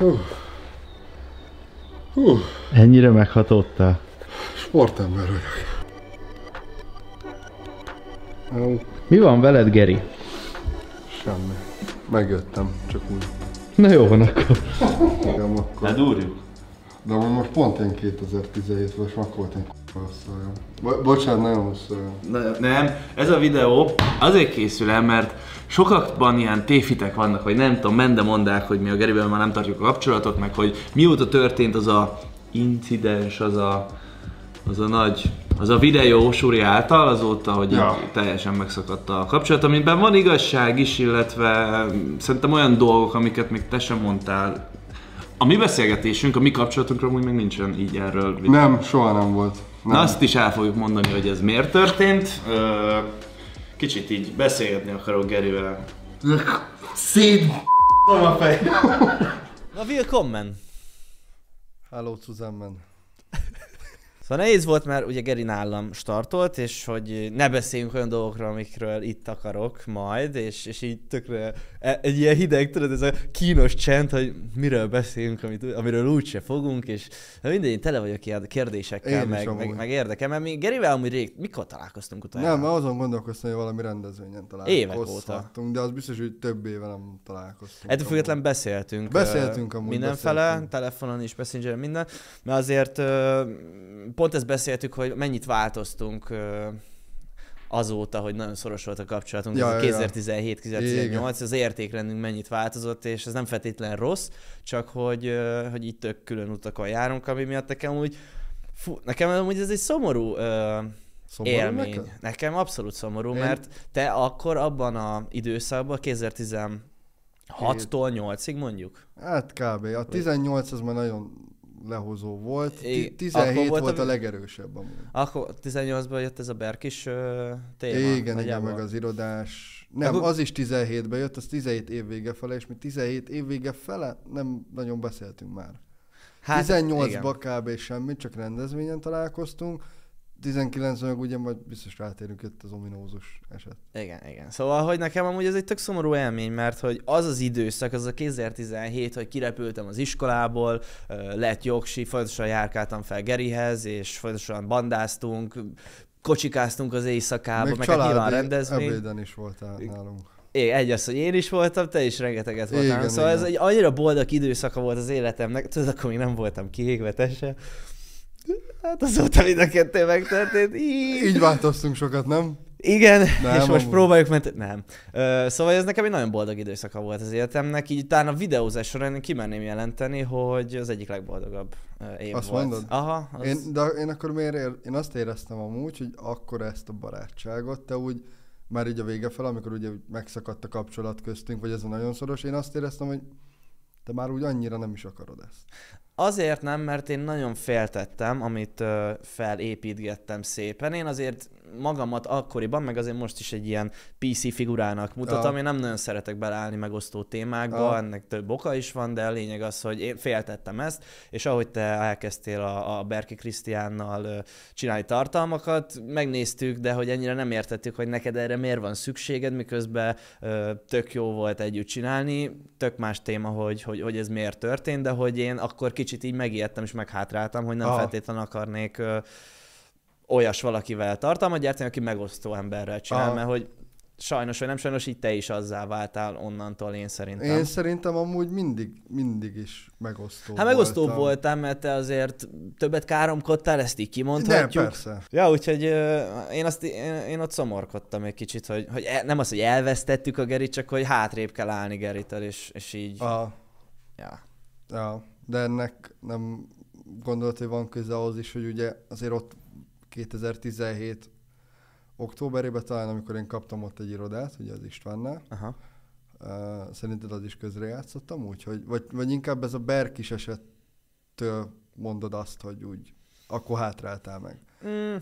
Hú. Hú. Ennyire meghatottál? Sportember vagyok. Mi van veled, Geri? Semmi. Megjöttem, csak úgy. Na jó van akkor. Igen, akkor. durjuk. De most pont én 2017 és akkor voltam Bo- bocsánat, nagyon hosszú Nem, ez a videó azért készül el, mert sokakban ilyen téfitek vannak, hogy nem tudom, mende mondák, hogy mi a Geriben már nem tartjuk a kapcsolatot, meg hogy mióta történt az a incidens, az a, az a nagy az a videó Suri által azóta, hogy ja. teljesen megszakadt a kapcsolat, amiben van igazság is, illetve szerintem olyan dolgok, amiket még te sem mondtál. A mi beszélgetésünk, a mi kapcsolatunkra úgy még nincsen így erről. Nem, soha nem volt. Nem. Na azt is el fogjuk mondani, hogy ez miért történt. Kicsit így beszélgetni akarok Gerivel. Szép a fej. Na, willkommen! Hello zusammen. Szóval nehéz volt, mert ugye Geri nálam startolt, és hogy ne beszéljünk olyan dolgokról, amikről itt akarok majd, és, és így tökre e- egy ilyen hideg, tudod, ez a kínos csend, hogy miről beszélünk, amit, amiről úgyse fogunk, és mindegy, én tele vagyok ilyen kérdésekkel, Én meg, meg, meg érdekel, mert mi Gerivel amúgy rég, mikor találkoztunk utána? Nem, mert azon gondolkoztam, hogy valami rendezvényen Évek óta. találkoztunk, de az biztos, hogy több éve nem találkoztunk. Ettől függetlenül beszéltünk. Beszéltünk amúgy, mindenfele, beszéltünk. telefonon is, messengeren minden, mert azért pont ezt beszéltük, hogy mennyit változtunk azóta, hogy nagyon szoros volt a kapcsolatunk, ja, ez ja, 2017-2018, ja. az értékrendünk mennyit változott, és ez nem feltétlen rossz, csak hogy, hogy itt tök külön utakon járunk, ami miatt nekem úgy, fú, nekem amúgy ez egy szomorú Szomorú élmény. Neked? Nekem abszolút szomorú, Én... mert te akkor abban a időszakban, 2016-tól 8-ig mondjuk? Hát kb. A 18 az már nagyon lehozó volt. É, 17 volt, volt a, a legerősebb amúgy. Akkor 18-ban jött ez a Berkis ö, téma. Igen, nagyjából. igen, meg az irodás. Nem, akkor... az is 17-ben jött, az 17 év vége fele, és mi 17 év vége fele nem nagyon beszéltünk már. Hát, 18-ban kb. semmit, csak rendezvényen találkoztunk, 19 meg ugye majd biztos rátérünk itt az ominózus eset. Igen, igen. Szóval, hogy nekem amúgy ez egy tök szomorú élmény, mert hogy az az időszak, az a 2017, hogy kirepültem az iskolából, lett jogsi, folyamatosan járkáltam fel Gerihez, és folyamatosan bandáztunk, kocsikáztunk az éjszakába, meg hát nyilván rendezvény. ebéden is voltál nálunk. É, egy az, hogy én is voltam, te is rengeteget voltál. Igen, szóval igen. ez egy annyira boldog időszaka volt az életemnek, tudod, akkor még nem voltam kiégve, Hát azóta mind a kettő megtörtént. Így, így változtunk sokat, nem? Igen, nem, és most amúgy. próbáljuk, mert nem. Ö, szóval ez nekem egy nagyon boldog időszaka volt az életemnek, így utána a videózás során én kimenném jelenteni, hogy az egyik legboldogabb év azt volt. Mondod? Aha. Az... Én, de én akkor miért, ér, én azt éreztem amúgy, hogy akkor ezt a barátságot te úgy már így a vége fel, amikor ugye megszakadt a kapcsolat köztünk, vagy ez a nagyon szoros, én azt éreztem, hogy te már úgy annyira nem is akarod ezt. Azért nem, mert én nagyon féltettem, amit ö, felépítgettem szépen. Én azért magamat akkoriban, meg azért most is egy ilyen PC figurának mutatom. Én nem nagyon szeretek beleállni megosztó témákba, a. ennek több oka is van, de a lényeg az, hogy én féltettem ezt, és ahogy te elkezdtél a, a Berki Krisztiánnal csinálni tartalmakat, megnéztük, de hogy ennyire nem értettük, hogy neked erre miért van szükséged, miközben ö, tök jó volt együtt csinálni, tök más téma, hogy, hogy, hogy ez miért történt, de hogy én akkor kicsit kicsit így megijedtem és meghátráltam, hogy nem Aha. feltétlenül akarnék ö, olyas valakivel tartalmat gyártani, aki megosztó emberrel csinál, Aha. mert hogy sajnos vagy nem sajnos, így te is azzá váltál onnantól, én szerintem. Én szerintem amúgy mindig, mindig is megosztó Hát megosztó voltam. voltam, mert te azért többet káromkodtál, ezt így kimondhatjuk. Nem, persze. Ja, úgyhogy én, azt, én, én ott szomorkodtam egy kicsit, hogy, hogy e, nem az, hogy elvesztettük a Gerit, csak hogy hátrébb kell állni Geritől, és, és így... Aha. Ja. Ja, de ennek nem gondolt, hogy van köze ahhoz is, hogy ugye azért ott 2017 októberében talán, amikor én kaptam ott egy irodát, ugye az Istvánnál, Aha. Uh, szerinted az is közrejátszottam úgy, hogy, vagy, vagy inkább ez a Berkis esettől mondod azt, hogy úgy, akkor hátráltál meg. Mm.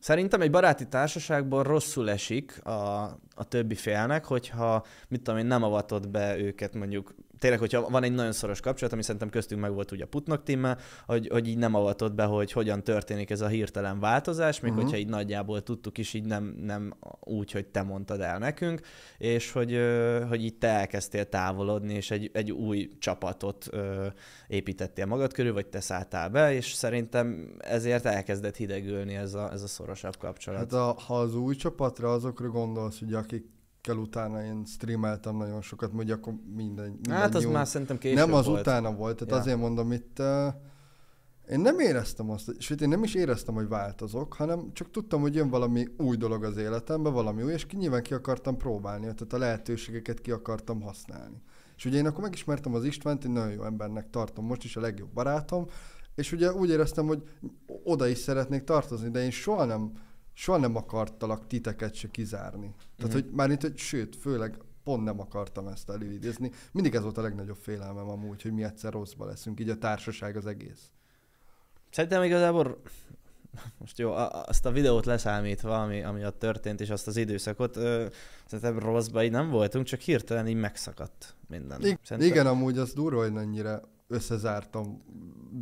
Szerintem egy baráti társaságban rosszul esik a, a többi félnek, hogyha, mit tudom én, nem avatod be őket mondjuk tényleg, hogyha van egy nagyon szoros kapcsolat, ami szerintem köztünk meg volt ugye a Putnok tímmel, hogy, hogy így nem avatott be, hogy hogyan történik ez a hirtelen változás, még uh-huh. hogyha így nagyjából tudtuk is, így nem, nem úgy, hogy te mondtad el nekünk, és hogy, hogy így te elkezdtél távolodni, és egy, egy új csapatot építettél magad körül, vagy te szálltál be, és szerintem ezért elkezdett hidegülni ez a, ez a szorosabb kapcsolat. Hát a, ha az új csapatra azokra gondolsz, hogy akik kell utána én streameltem nagyon sokat, mondja, akkor minden, hát, minden Hát az jó. már szerintem később Nem az volt. utána volt, tehát ja. azért mondom itt, uh, én nem éreztem azt, és én nem is éreztem, hogy változok, hanem csak tudtam, hogy jön valami új dolog az életembe, valami új, és ki, nyilván ki akartam próbálni, tehát a lehetőségeket ki akartam használni. És ugye én akkor megismertem az Istvánt, én nagyon jó embernek tartom, most is a legjobb barátom, és ugye úgy éreztem, hogy oda is szeretnék tartozni, de én soha nem soha nem akartalak titeket se kizárni. Tehát, uh-huh. hogy már itt, hogy sőt, főleg pont nem akartam ezt előidézni. Mindig ez volt a legnagyobb félelmem amúgy, hogy mi egyszer rosszba leszünk, így a társaság az egész. Szerintem igazából most jó, azt a videót leszámítva, ami, ami ott történt, és azt az időszakot, ö, szerintem rosszba így nem voltunk, csak hirtelen így megszakadt minden. I- szerintem... Igen, amúgy az durva, hogy mennyire összezártam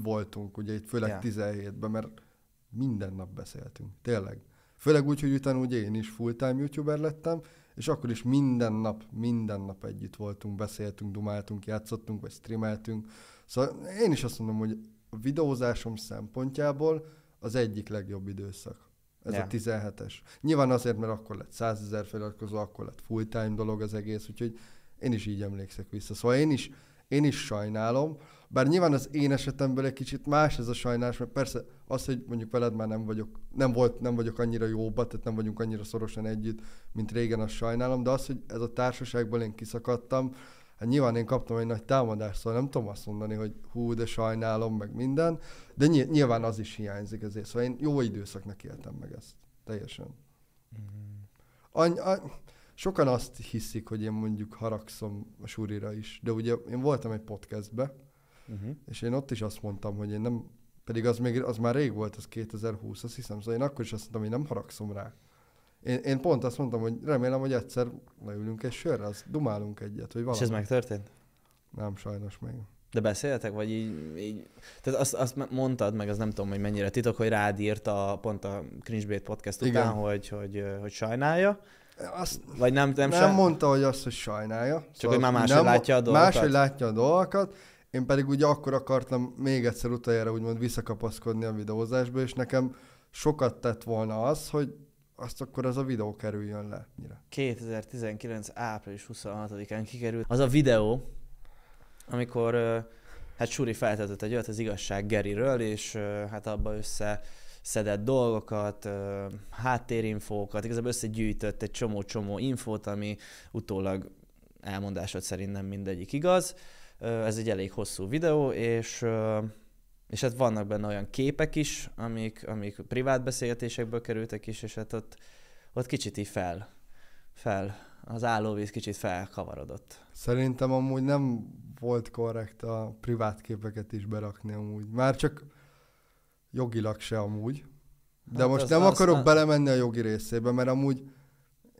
voltunk, ugye itt főleg ja. 17-ben, mert minden nap beszéltünk, tényleg. Főleg úgy, hogy utána ugye én is full-time youtuber lettem, és akkor is minden nap, minden nap együtt voltunk, beszéltünk, dumáltunk, játszottunk, vagy streameltünk. Szóval én is azt mondom, hogy a videózásom szempontjából az egyik legjobb időszak. Ez yeah. a 17-es. Nyilván azért, mert akkor lett 100 ezer feliratkozó, akkor lett full-time dolog az egész, úgyhogy én is így emlékszek vissza. Szóval én is, én is sajnálom, bár nyilván az én esetemből egy kicsit más ez a sajnás, mert persze az, hogy mondjuk veled már nem vagyok, nem volt, nem vagyok annyira jóba, tehát nem vagyunk annyira szorosan együtt, mint régen, a sajnálom, de az, hogy ez a társaságból én kiszakadtam, hát nyilván én kaptam egy nagy támadást, szóval nem tudom azt mondani, hogy hú, de sajnálom, meg minden, de nyilván az is hiányzik ezért, szóval én jó időszaknak éltem meg ezt, teljesen. Mm-hmm. Any- sokan azt hiszik, hogy én mondjuk haragszom a surira is, de ugye én voltam egy podcastbe, Uh-huh. És én ott is azt mondtam, hogy én nem, pedig az, még, az már rég volt, az 2020, azt hiszem, szóval én akkor is azt mondtam, hogy nem haragszom rá. Én, én pont azt mondtam, hogy remélem, hogy egyszer leülünk egy sörre, az dumálunk egyet, hogy valami. És ez megtörtént? Nem, sajnos még. De beszéltek, vagy így, így... Tehát azt, azt mondtad, meg az nem tudom, hogy mennyire titok, hogy rád írt a, pont a Cringe Bait podcast Igen. után, hogy, hogy, hogy sajnálja. Azt vagy nem, nem, nem sajnál... mondta, hogy azt, hogy sajnálja. Csak szóval hogy már szóval máshogy látja a dolgokat. Máshogy látja a dolgokat, én pedig ugye akkor akartam még egyszer utoljára úgymond visszakapaszkodni a videózásba, és nekem sokat tett volna az, hogy azt akkor az a videó kerüljön le. 2019. április 26-án kikerült az a videó, amikor hát Suri feltetett egy olyat az igazság Geriről, és hát abba össze szedett dolgokat, háttérinfókat, igazából összegyűjtött egy csomó-csomó infót, ami utólag elmondásod szerint nem mindegyik igaz. Ez egy elég hosszú videó, és, és hát vannak benne olyan képek is, amik, amik privát beszélgetésekből kerültek is, és hát ott, ott kicsit így fel, fel, az állóvíz kicsit felkavarodott. Szerintem amúgy nem volt korrekt a privát képeket is berakni amúgy. Már csak jogilag se amúgy. De hát most az, nem az, akarok az... belemenni a jogi részébe, mert amúgy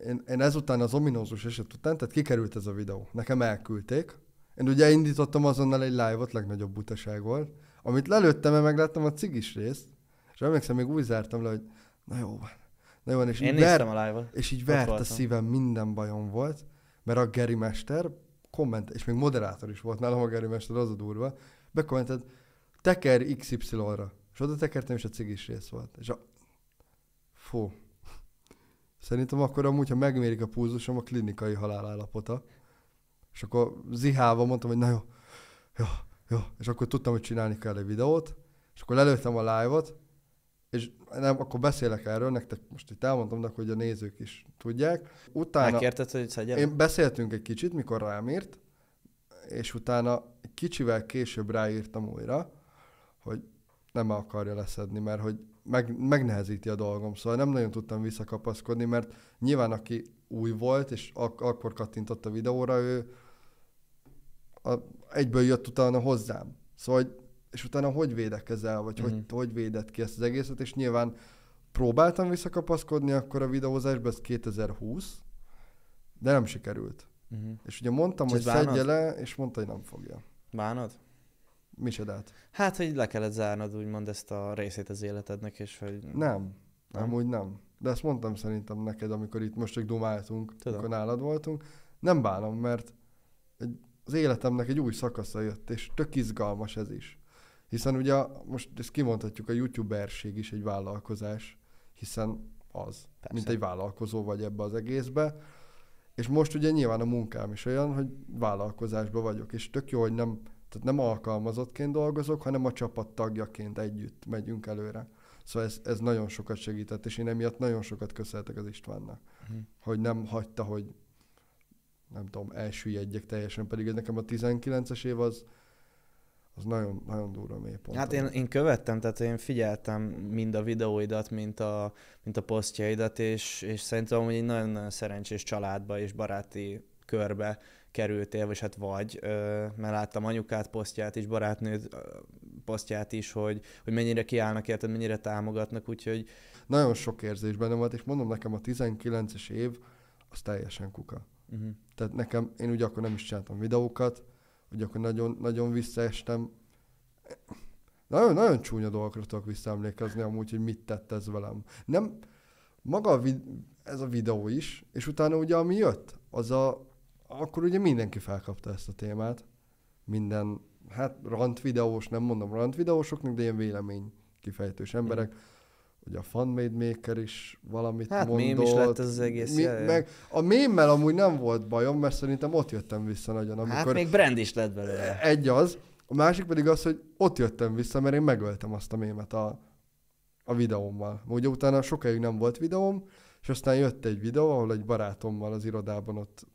én, én ezután az ominózus eset után, tehát kikerült ez a videó. Nekem elküldték, én ugye indítottam azonnal egy live-ot, legnagyobb butaság volt, amit lelőttem, mert megláttam a cigis részt, és emlékszem, még úgy zártam le, hogy na jó van, na jó van, és Én így, ver, a live és így Ott vert voltam. a szívem, minden bajom volt, mert a Geri Mester komment, és még moderátor is volt nálam a Geri Mester, az a durva, bekommented, teker XY-ra, és oda tekertem, és a cigis rész volt. És a... Fú. Szerintem akkor amúgy, ha megmérik a pulzusom, a klinikai halálállapota. És akkor zihálva mondtam, hogy na jó, jó, jó. És akkor tudtam, hogy csinálni kell egy videót, és akkor lelőttem a live-ot, és nem, akkor beszélek erről, nektek most itt elmondtam, de hogy a nézők is tudják. Utána... Megkérted, hogy szedjem? Én beszéltünk egy kicsit, mikor rám írt, és utána kicsivel később ráírtam újra, hogy nem akarja leszedni, mert hogy meg, megnehezíti a dolgom, szóval nem nagyon tudtam visszakapaszkodni, mert nyilván aki új volt, és ak- akkor kattintott a videóra, ő a, egyből jött utána hozzám. Szóval, hogy, és utána hogy védekezel, vagy mm-hmm. hogy, mhm. hogy védett ki ezt az egészet, és nyilván próbáltam visszakapaszkodni akkor a videózásba, ez 2020, de nem sikerült. Mm-hmm. És ugye mondtam, Csak hogy bánod? szedje le, és mondta, hogy nem fogja. Bánod? Micsodát? Hát, hogy le kellett zárnod úgymond ezt a részét az életednek, és hogy... Nem, nem, nem úgy nem. De ezt mondtam szerintem neked, amikor itt most csak dumáltunk, Tudom. amikor nálad voltunk. Nem bánom, mert egy az életemnek egy új szakasza jött, és tök izgalmas ez is. Hiszen ugye most ezt kimondhatjuk, a youtuberség is egy vállalkozás, hiszen az, Persze. mint egy vállalkozó vagy ebbe az egészbe. És most ugye nyilván a munkám is olyan, hogy vállalkozásban vagyok, és tök jó, hogy nem, tehát nem alkalmazottként dolgozok, hanem a csapat tagjaként együtt megyünk előre. Szóval ez, ez nagyon sokat segített, és én emiatt nagyon sokat köszönhetek az Istvánnak, hmm. hogy nem hagyta, hogy nem tudom, elsüllyedjek teljesen, pedig ez nekem a 19-es év az, az nagyon, nagyon durva mélypont. Hát én, én követtem, tehát én figyeltem mind a videóidat, mint a, mint a posztjaidat, és, és szerintem hogy egy nagyon-nagyon szerencsés családba és baráti körbe kerültél, vagy hát vagy, mert láttam anyukát posztját is, barátnőt posztját is, hogy, hogy mennyire kiállnak érted, mennyire támogatnak, úgyhogy... Nagyon sok érzés bennem volt, és mondom nekem a 19-es év, az teljesen kuka. Uh-huh. Tehát nekem, én ugye akkor nem is csináltam videókat, ugye akkor nagyon, nagyon visszaestem. Nagyon, nagyon csúnya dolgokra tudok visszaemlékezni amúgy, hogy mit tett ez velem. Nem, maga a vid- ez a videó is, és utána ugye ami jött, az a, akkor ugye mindenki felkapta ezt a témát. Minden, hát rant videós, nem mondom rant videósoknak, de ilyen vélemény kifejtős emberek. uh-huh ugye a fanmade Maker is valamit hát, mondott. mém is lett az, az egész. Mi, meg, a mémmel amúgy nem volt bajom, mert szerintem ott jöttem vissza nagyon. Hát, amikor hát még brand is lett belőle. Egy az, a másik pedig az, hogy ott jöttem vissza, mert én megöltem azt a mémet a, a videómmal. Ugye utána sokáig nem volt videóm, és aztán jött egy videó, ahol egy barátommal az irodában ott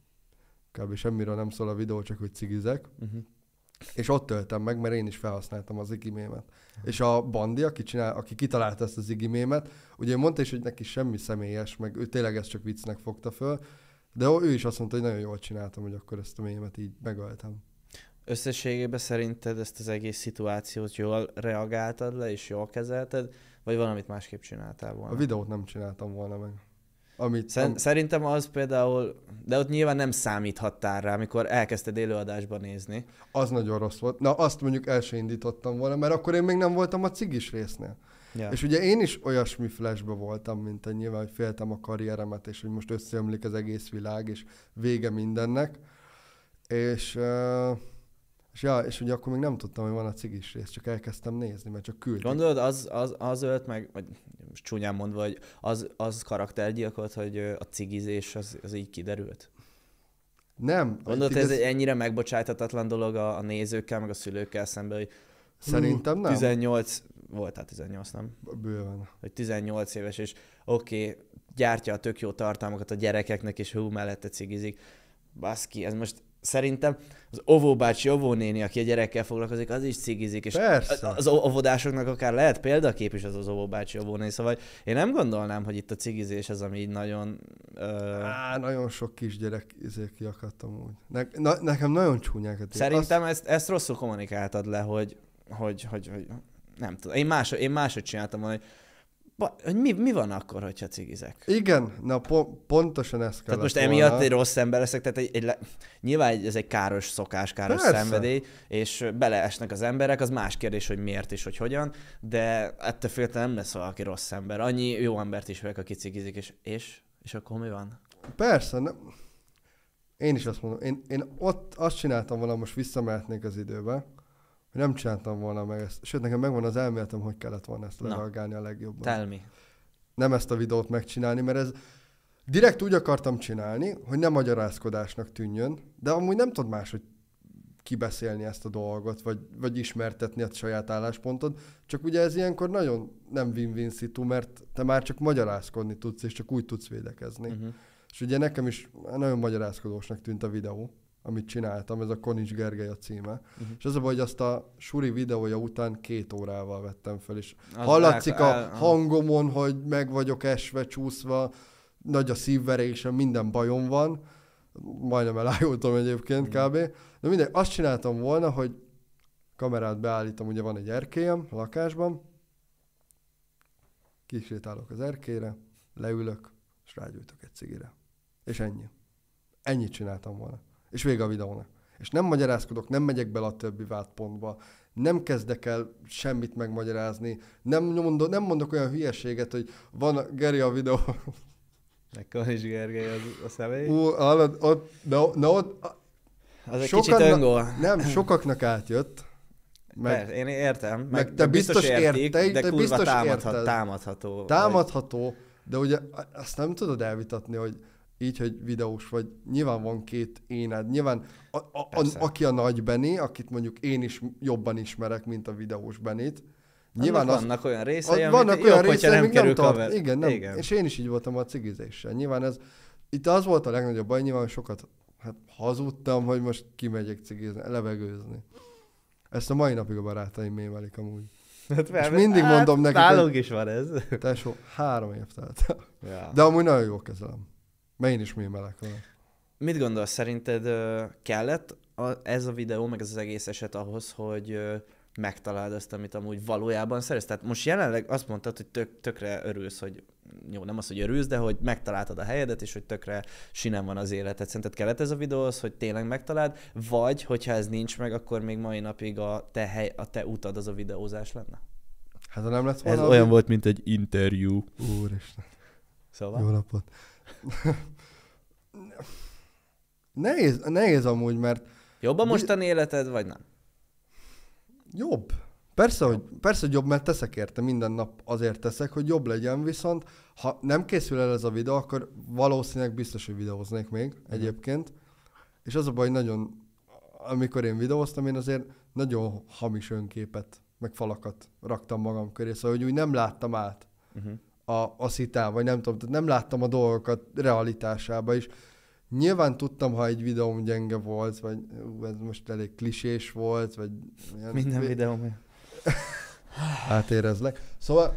kb. semmiről nem szól a videó, csak hogy cigizek. Uh-huh. És ott töltem meg, mert én is felhasználtam az igimémet. És a Bandi, aki, csinál, aki kitalálta ezt az igimémet, ugye mondta is, hogy neki semmi személyes, meg ő tényleg ezt csak viccnek fogta föl, de ő is azt mondta, hogy nagyon jól csináltam, hogy akkor ezt a mémet így megöltem. Összességében szerinted ezt az egész szituációt jól reagáltad le, és jól kezelted, vagy valamit másképp csináltál volna? A videót nem csináltam volna meg. Amit, Szer- am... Szerintem az például, de ott nyilván nem számíthattál rá, amikor elkezdted élőadásban nézni. Az nagyon rossz volt. Na, azt mondjuk el sem indítottam volna, mert akkor én még nem voltam a cigis résznél. Ja. És ugye én is olyasmi flashbe voltam, mint a nyilván, hogy féltem a karrieremet, és hogy most összeömlik az egész világ, és vége mindennek. És uh és, ja, és ugye akkor még nem tudtam, hogy van a cigis rész, csak elkezdtem nézni, mert csak küldték. Gondolod, az, az, az ölt meg, vagy most csúnyán mondva, hogy az, az karaktergyilkolt, hogy a cigizés az, az így kiderült? Nem. Gondolod, ez, ez ennyire megbocsájtatatlan dolog a, a nézőkkel, meg a szülőkkel szemben, hogy Szerintem nem. 18, hát 18, nem? Bőven. Hogy 18 éves, és oké, okay, gyártja a tök jó tartalmakat a gyerekeknek, és hú, mellette cigizik. Baszki, ez most szerintem az óvó néni, aki a gyerekkel foglalkozik, az is cigizik, és Persze. az óvodásoknak akár lehet példakép is az az óvó néni. szóval én nem gondolnám, hogy itt a cigizés az, ami így nagyon... Ö... Á, nagyon sok kisgyerek izé kiakadtam úgy. Ne, na, nekem nagyon csúnyák. Szerintem azt... ezt, ezt rosszul kommunikáltad le, hogy, hogy, hogy, hogy nem tudom, én máshogy, én máshogy csináltam, hogy hogy mi, mi van akkor, hogyha cigizek? Igen, na po- pontosan ez kell. Tehát most volna. emiatt egy rossz ember leszek, tehát egy, egy le... nyilván ez egy káros szokás, káros Persze. szenvedély, és beleesnek az emberek, az más kérdés, hogy miért és hogy hogyan, de ettől féltem nem lesz valaki rossz ember. Annyi jó embert is vagyok, aki cigizik, és, és, és akkor mi van? Persze, nem. Én is azt mondom, én, én ott azt csináltam volna, most visszamehetnék az időbe, nem csináltam volna meg ezt. Sőt, nekem megvan az elméletem, hogy kellett volna ezt lereagálni a legjobban. Tell me. Nem ezt a videót megcsinálni, mert ez direkt úgy akartam csinálni, hogy nem magyarázkodásnak tűnjön, de amúgy nem tud máshogy kibeszélni ezt a dolgot, vagy, vagy ismertetni a saját álláspontod, csak ugye ez ilyenkor nagyon nem win-win szitu, mert te már csak magyarázkodni tudsz, és csak úgy tudsz védekezni. Uh-huh. És ugye nekem is nagyon magyarázkodósnak tűnt a videó, amit csináltam, ez a Konics Gergely a címe. Uh-huh. És az a baj, hogy azt a Suri videója után két órával vettem fel, és az hallatszik el, a hangomon, hogy meg vagyok esve, csúszva, nagy a szívverésem, minden bajom van, majdnem elájultam egyébként uh-huh. kb. De mindegy, azt csináltam volna, hogy kamerát beállítom, ugye van egy erkélyem a lakásban, kisétálok az erkére, leülök, és rágyújtok egy cigire. És ennyi. Ennyit csináltam volna. És vége a videónak. És nem magyarázkodok, nem megyek bele a többi vádpontba, nem kezdek el semmit megmagyarázni, nem, mondok, nem mondok olyan hülyeséget, hogy van Geri a videó. Nekem is Gergely az a személy. Ú, hallod, ott, na, na ott, a... az egy sokan, kicsit öngól. Nem, sokaknak átjött. Meg, Persze, én értem. Meg, meg te biztos, biztos értik, érte, de te biztos támadhat, támadható. Támadható, vagy... de ugye azt nem tudod elvitatni, hogy így, hogy videós vagy, nyilván van két éned, nyilván a, a, a, aki a nagy Bené, akit mondjuk én is jobban ismerek, mint a videós Benét, Nyilván annak az, vannak olyan részei, az, vannak olyan jobb, részei, nem, nem tart. Igen, nem. Igen. És én is így voltam a cigizéssel. Nyilván ez, itt az volt a legnagyobb baj, nyilván sokat hát hazudtam, hogy most kimegyek cigizni, levegőzni. Ezt a mai napig a barátaim mémelik amúgy. Hát, és mindig hát, mondom nekik, hogy... is van ez. Tesó, három év telt. Ja. De amúgy nagyon jól kezelem. Mert én is mémelek vele. Mit gondolsz, szerinted kellett ez a videó, meg ez az egész eset ahhoz, hogy megtaláld azt, amit amúgy valójában szeretsz? Tehát most jelenleg azt mondtad, hogy tök, tökre örülsz, hogy jó, nem az, hogy örülsz, de hogy megtaláltad a helyedet, és hogy tökre sinem van az életed. Szerinted kellett ez a videó az, hogy tényleg megtaláld, vagy hogyha ez nincs meg, akkor még mai napig a te, hely, a te utad az a videózás lenne? Hát ha nem lett volna... Ez olyan volt, mint egy interjú. Úristen. Szóval? Jó napot nehéz, nehéz amúgy, mert... Jobb a mostani életed, vagy nem? Jobb. Persze hogy, persze, hogy jobb, mert teszek érte, minden nap azért teszek, hogy jobb legyen, viszont ha nem készül el ez a videó, akkor valószínűleg biztos, hogy videóznék még mm. egyébként. És az a baj, nagyon, amikor én videóztam, én azért nagyon hamis önképet, meg falakat raktam magam köré, szóval hogy úgy nem láttam át. Mm-hmm a, a szitá, vagy nem tudom, tehát nem láttam a dolgokat realitásába is. Nyilván tudtam, ha egy videóm gyenge volt, vagy ú, ez most elég klisés volt, vagy... Ilyen, Minden videóm. Átérezlek. Szóval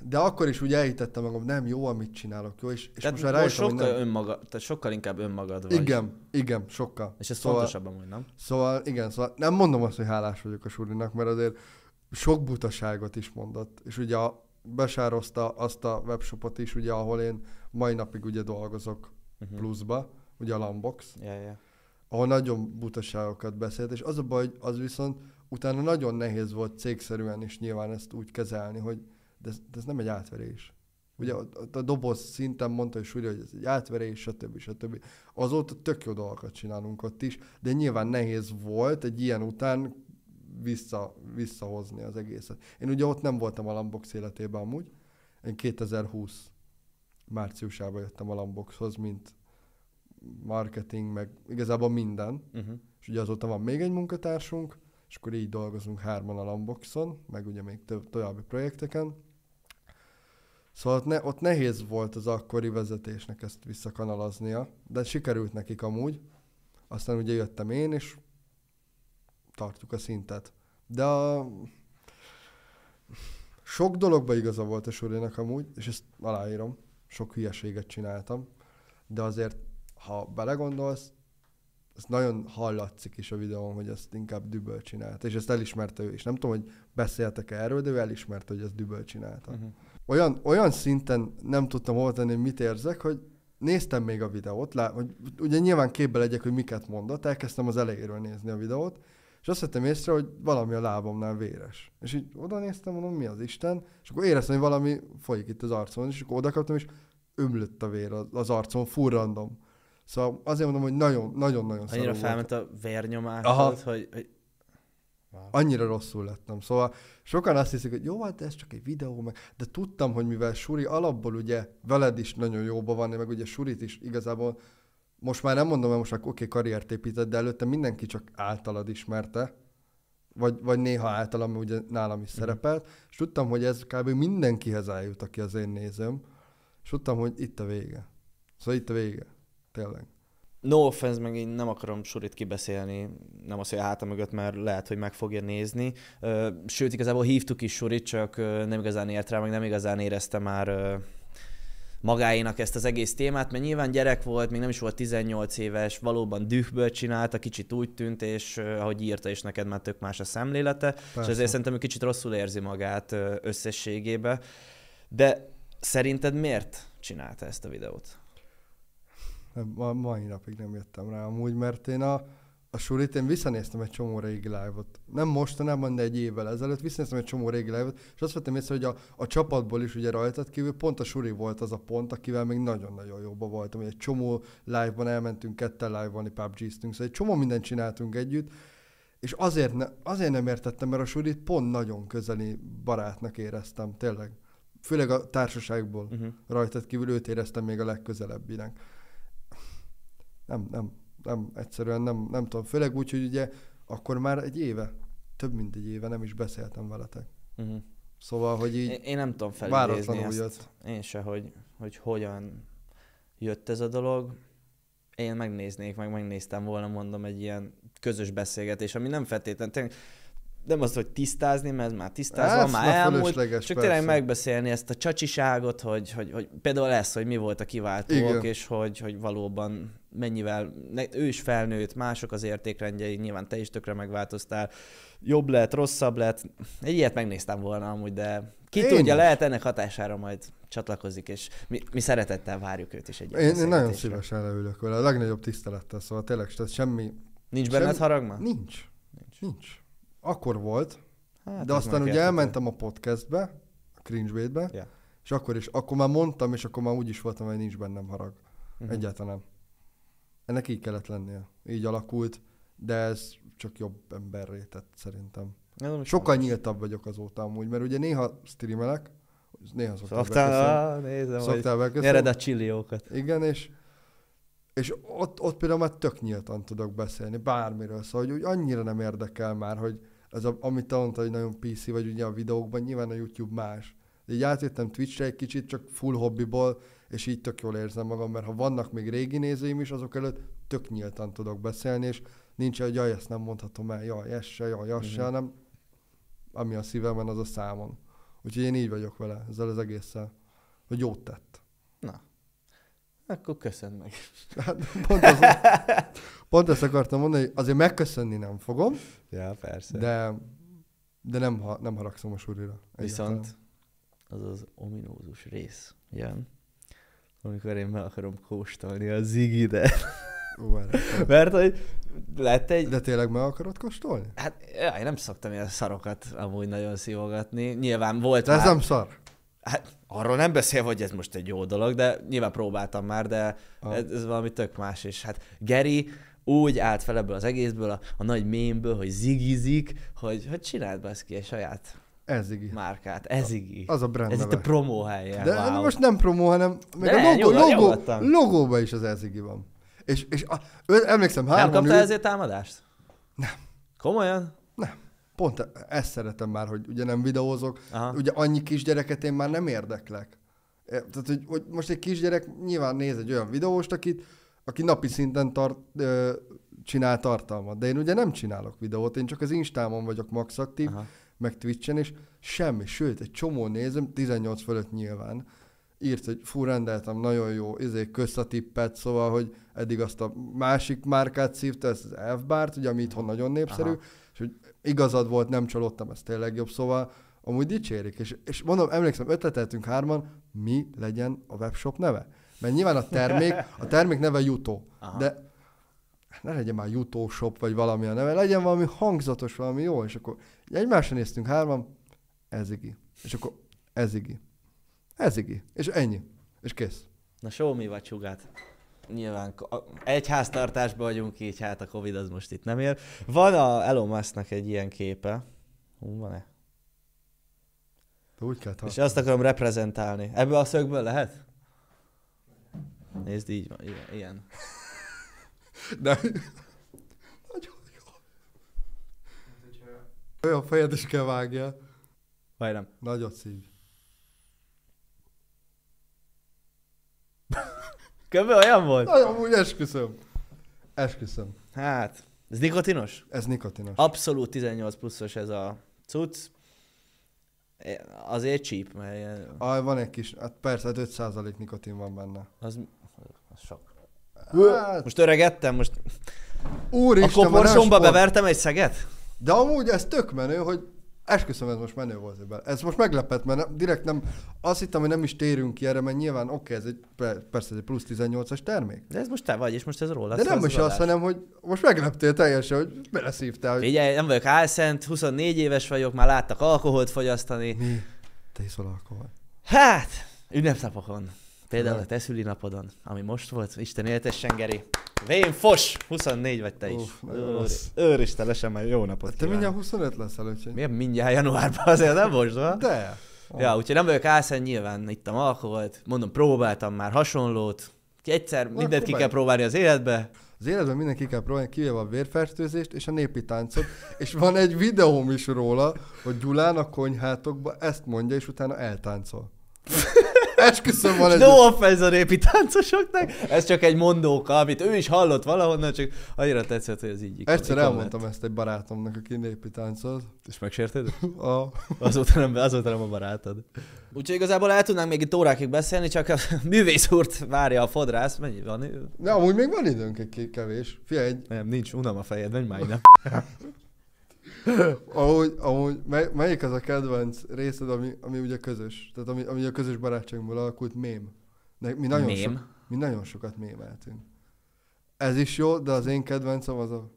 de akkor is úgy elhitettem magam, nem jó, amit csinálok, jó? És, és tehát most már rájöttem, sokkal, hogy nem... önmaga, tehát sokkal inkább önmagad vagy. Igen, igen, sokkal. És ez szóval, fontosabb amúgy, nem? Szóval, igen, szóval nem mondom azt, hogy hálás vagyok a Surinak, mert azért sok butaságot is mondott. És ugye a, besározta azt a webshopot is, ugye, ahol én mai napig ugye dolgozok uh-huh. pluszba, ugye a Lambox, yeah, yeah. ahol nagyon butaságokat beszélt, és az a baj, hogy az viszont utána nagyon nehéz volt cégszerűen is nyilván ezt úgy kezelni, hogy de ez, de ez nem egy átverés. Ugye a, a doboz szinten mondta is úgy, hogy ez egy átverés, stb. stb. Azóta tök jó dolgokat csinálunk ott is, de nyilván nehéz volt egy ilyen után vissza, visszahozni az egészet. Én ugye ott nem voltam a Lambox életében amúgy, én 2020 márciusában jöttem a Lamboxhoz, mint marketing, meg igazából minden. Uh-huh. És ugye azóta van még egy munkatársunk, és akkor így dolgozunk hárman a Lamboxon, meg ugye még több további projekteken. Szóval ott, ne, ott nehéz volt az akkori vezetésnek ezt visszakanalaznia, de sikerült nekik amúgy. Aztán ugye jöttem én, és tartjuk a szintet. De a... sok dologban igaza volt a Surinak amúgy, és ezt aláírom, sok hülyeséget csináltam, de azért, ha belegondolsz, ez nagyon hallatszik is a videón, hogy ezt inkább düböl csinálta, és ezt elismerte ő is. Nem tudom, hogy beszéltek erről, de ő elismerte, hogy ezt düböl csinálta. Uh-huh. Olyan, olyan szinten nem tudtam hova tenni, hogy mit érzek, hogy néztem még a videót, lá, hogy ugye nyilván képbe legyek, hogy miket mondott, elkezdtem az elejéről nézni a videót, és azt vettem észre, hogy valami a lábamnál véres. És így oda néztem, mondom, mi az Isten, és akkor éreztem, hogy valami folyik itt az arcon, és akkor oda kaptam, és ömlött a vér az arcon, furrandom. Szóval azért mondom, hogy nagyon-nagyon-nagyon szarul Annyira felment a vérnyomás, hogy, hogy Wow. Annyira rosszul lettem. Szóval sokan azt hiszik, hogy jó, hát ez csak egy videó, meg... de tudtam, hogy mivel Suri alapból ugye veled is nagyon jóban van, meg ugye Surit is igazából most már nem mondom, hogy most oké, okay, karriert épített, de előtte mindenki csak általad ismerte, vagy, vagy néha általam, ugye nálam is mhm. szerepelt, és tudtam, hogy ez kb. mindenkihez eljut, aki az én nézőm, és tudtam, hogy itt a vége. Szóval itt a vége. Tényleg. No offense, meg én nem akarom Surit kibeszélni, nem azt, hogy a háta mögött, mert lehet, hogy meg fogja nézni. Sőt, igazából hívtuk is Surit, csak nem igazán ért rá, meg nem igazán érezte már magáénak ezt az egész témát, mert nyilván gyerek volt, még nem is volt 18 éves, valóban dühből csinálta, kicsit úgy tűnt, és ahogy írta is neked már tök más a szemlélete, Persze. és ezért szerintem ő kicsit rosszul érzi magát összességébe. De szerinted miért csinálta ezt a videót? ma mai napig nem jöttem rá amúgy, mert én a, a sulit én visszanéztem egy csomó régi live-ot. Nem mostanában, de egy évvel ezelőtt visszanéztem egy csomó régi live és azt vettem észre, hogy a, a csapatból is ugye rajtad kívül pont a suri volt az a pont, akivel még nagyon-nagyon jobban voltam. hogy Egy csomó live-ban elmentünk kettel live-olni, pubg szóval egy csomó mindent csináltunk együtt, és azért, ne, azért nem értettem, mert a surit pont nagyon közeli barátnak éreztem, tényleg. Főleg a társaságból uh-huh. rajtad kívül őt éreztem még a legközelebbinek. Nem, nem, nem, egyszerűen nem, nem tudom. Főleg úgy, hogy ugye akkor már egy éve, több mint egy éve nem is beszéltem veletek. Uh-huh. Szóval, hogy így én, én nem tudom felidézni ezt. Jött. Én se, hogy, hogy hogyan jött ez a dolog. Én megnéznék, meg megnéztem volna, mondom, egy ilyen közös beszélgetés, ami nem feltétlenül, nem az, hogy tisztázni, mert már tisztázva, ez hát, már elmúlt, csak persze. tényleg megbeszélni ezt a csacsiságot, hogy, hogy, hogy például lesz, hogy mi volt a kiváltók, Igen. és hogy, hogy valóban mennyivel, ő is felnőtt, mások az értékrendjei, nyilván te is tökre megváltoztál, jobb lett, rosszabb lett, egy ilyet megnéztem volna amúgy, de ki Én tudja, is. lehet ennek hatására majd csatlakozik, és mi, mi szeretettel várjuk őt is egyébként. Én, nagyon szívesen leülök vele, a legnagyobb tisztelettel, szóval tényleg tehát semmi... Nincs benned semmi... harag ma. Nincs. Nincs. Nincs akkor volt, hát de aztán ugye elmentem a podcastbe, a cringebait yeah. és akkor is, akkor már mondtam, és akkor már úgy is voltam, hogy nincs bennem harag. Uh-huh. Egyáltalán nem. Ennek így kellett lennie. Így alakult, de ez csak jobb emberré tett szerintem. Nem, Sokkal nem nyíltabb vagyok azóta amúgy, mert ugye néha streamelek, néha szoktál Szoktál, á, nézem, szoktál hogy a csilliókat. Igen, és és ott, ott például már tök nyíltan tudok beszélni bármiről, szóval hogy úgy annyira nem érdekel már, hogy ez a, amit te mondtad, hogy nagyon PC vagy ugye a videókban, nyilván a YouTube más. De így twitch Twitchre egy kicsit, csak full hobbiból, és így tök jól érzem magam, mert ha vannak még régi nézőim is, azok előtt tök nyíltan tudok beszélni, és nincs, egy jaj, ezt nem mondhatom el, jaj, ez se, jaj, az se, hanem ami a szívemen, az a számon. Úgyhogy én így vagyok vele, ezzel az egésszel, hogy jót tett. Akkor köszönd meg. Hát, pont, az, pont ezt akartam mondani, hogy azért megköszönni nem fogom. Ja, persze. De, de nem, ha, nem haragszom a surira. Viszont az az ominózus rész, jön, amikor én meg akarom kóstolni a zigide. Mert hogy lett egy... De tényleg meg akarod kóstolni? Hát jaj, nem szoktam ilyen szarokat amúgy nagyon szívogatni. Nyilván volt De ez már... nem szar. Hát arról nem beszél, hogy ez most egy jó dolog, de nyilván próbáltam már, de ah. ez, ez valami tök más. És hát Geri úgy állt fel ebből az egészből, a, a nagy mémből, hogy zigizik, hogy, hogy csináld ki egy saját igi. Márkát. igi. Az a brand Ez neve. itt a promó helye. De wow. most nem promó, hanem még De a logó, nyugodt, logó, nyugodtan. logóba is az ez igi van. És, és a, emlékszem, három Nem kapta ezért támadást? Nem. Komolyan? Nem pont ezt szeretem már, hogy ugye nem videózok, Aha. ugye annyi kisgyereket én már nem érdeklek. E, tehát, hogy, hogy most egy kisgyerek nyilván néz egy olyan videóst, akit, aki napi szinten tart, ö, csinál tartalmat, de én ugye nem csinálok videót, én csak az Instámon vagyok max aktív, Aha. meg Twitchen, és semmi, sőt, egy csomó nézem, 18 fölött nyilván, írt, hogy fú, rendeltem, nagyon jó, izé, kösz a tippet, szóval, hogy eddig azt a másik márkát szívta, ez az f bárt ugye, ami itthon nagyon népszerű, Aha. és hogy igazad volt, nem csalódtam, ez tényleg jobb, szóval amúgy dicsérik. És, és mondom, emlékszem, ötleteltünk hárman, mi legyen a webshop neve. Mert nyilván a termék, a termék neve jutó, Aha. de ne legyen már shop vagy valami a neve, legyen valami hangzatos, valami jó, és akkor egymásra néztünk hárman, ezigi. És akkor ezigi. Ezigi. És ennyi. És kész. Na show me what you got nyilván egy háztartásban vagyunk így, hát a Covid az most itt nem ér. Van a Elon Musk-nak egy ilyen képe. Hú, van-e? De úgy kell tartani. És azt akarom reprezentálni. Ebből a szögből lehet? Nézd, így van, ilyen. ilyen. De... Nagyon jó. Olyan fejed is kell vágja. Vagy nem. Nagyot szív. Köbben olyan volt? Nagyon úgy esküszöm. Esküszöm. Hát, ez nikotinos? Ez nikotinos. Abszolút 18 pluszos ez a cucc. Azért cheap, mert... Ilyen... Ah, van egy kis, hát persze, 5% hát nikotin van benne. Az, az sok. Hát... Most öregettem, most... Úristen, a koporsomba bevertem egy szeget? De amúgy ez tök menő, hogy Esküszöm, ez most menő volt ebben. Ez most meglepett, mert nem, direkt nem, azt hittem, hogy nem is térünk ki erre, mert nyilván oké, okay, ez egy, persze ez egy plusz 18-as termék. De ez most te vagy, és most ez róla. De nem most is az azt, hanem, hogy most megleptél teljesen, hogy beleszívtál. Hogy... Figyelj, nem vagyok álszent, 24 éves vagyok, már láttak alkoholt fogyasztani. Mi? Te iszol alkohol. Hát, ünnepnapokon. Például a teszüli napodon, ami most volt, Isten éltessen, Geri. Vén Fos, 24 vagy te is. Uf, Őr, őristen, lesen már jó napot hát Te mindjárt 25 leszel, úgyhogy. Miért mindjárt januárban azért nem most, van? De. Oh. Ja, úgyhogy nem vagyok álszent, nyilván ittam alkoholt, mondom, próbáltam már hasonlót, egyszer Na, mindent próbálj. ki kell próbálni az életbe. Az életben mindenki kell próbálni, kivéve a vérfertőzést és a népi táncot, és van egy videóm is róla, hogy Gyulán a konyhátokba ezt mondja, és utána eltáncol. Esküszöm van ez. No offense a répi táncosoknak, ez csak egy mondóka, amit ő is hallott valahonnan, csak annyira tetszett, hogy ez így Egyszer elmondtam ezt egy barátomnak, aki népi táncolt. És megsérted? A... Azóta, nem, azóta nem a barátod. Úgyhogy igazából el tudnánk még itt órákig beszélni, csak a művész úrt várja a fodrász. Mennyi van? Na, amúgy még van időnk egy kevés. egy... Nem, nincs, unom a fejed, menj már ahogy, ahogy, mely, melyik az a kedvenc részed, ami, ami ugye közös? Tehát ami, ami a közös barátságunkból alakult mém. De mi nagyon, mém? So, mi nagyon sokat mémeltünk. Ez is jó, de az én kedvencem az a...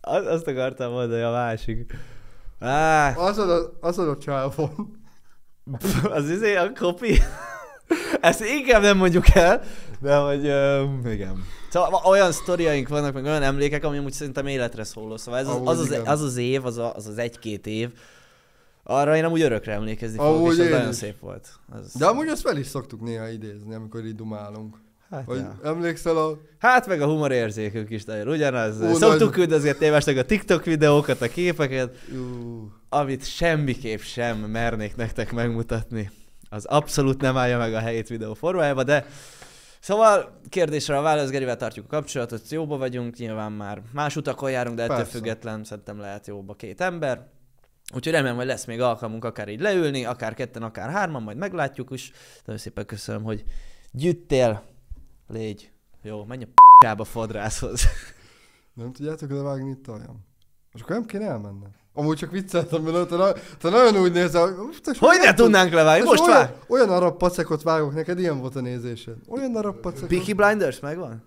Az, azt akartam mondani, a másik. Ah. Azon a, azon a csávon. az izé a kopi. Ezt inkább nem mondjuk el, de hogy uh, igen. Szóval olyan sztoriaink vannak, meg olyan emlékek, ami úgy szerintem életre szóló. Szóval ez az, az, az, az, az év, az a, az, az egy-két év, arra én amúgy örökre emlékezni Ahogy és az nagyon is. szép volt. Az... De amúgy azt fel is szoktuk néha idézni, amikor így dumálunk. Hát, Vagy ja. emlékszel a... Hát meg a humorérzékünk is nagyon ugyanaz. Ó, Szoktuk nagy... küldözgetni évesnek a TikTok videókat, a képeket, Jú. amit semmiképp sem mernék nektek megmutatni az abszolút nem állja meg a helyét videó formájába, de Szóval kérdésre a válasz, Gerivel tartjuk a kapcsolatot, jóba vagyunk, nyilván már más utakon járunk, de ettől Persze. független szerintem lehet jóba két ember. Úgyhogy remélem, hogy lesz még alkalmunk akár így leülni, akár ketten, akár hárman, majd meglátjuk is. Nagyon szépen köszönöm, hogy gyüttél. Légy. Jó, menj a p***ába fodrászhoz. Nem tudjátok hogy vágni itt aljam? És akkor nem kéne elmennem. Amúgy csak vicceltem belőle, te, te nagyon úgy nézel, te Hogy ne tudnánk levágni? Most olyan, vár! Olyan arab pacekot vágok neked, ilyen volt a nézésed. Olyan arab pacekot. Peaky Blinders megvan?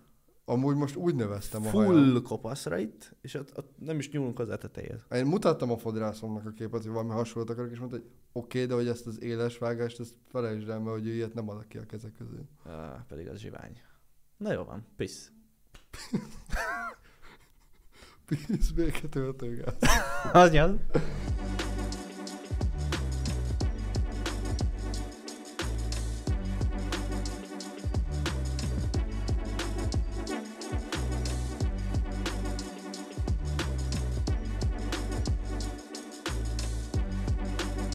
Amúgy most úgy neveztem a Full hajam. kopaszra itt, és ott, ott, nem is nyúlunk az etetejét. Én mutattam a fodrászomnak a képet, hogy valami hasonlót akarok, és mondta, hogy oké, okay, de hogy ezt az éles vágást, ezt felejtsd el, mert hogy ilyet nem adok ki a kezek közül. Ah, pedig az zsivány. Na jó van, pisz. ¿Puedes ver qué te va a tocar? ¿Así?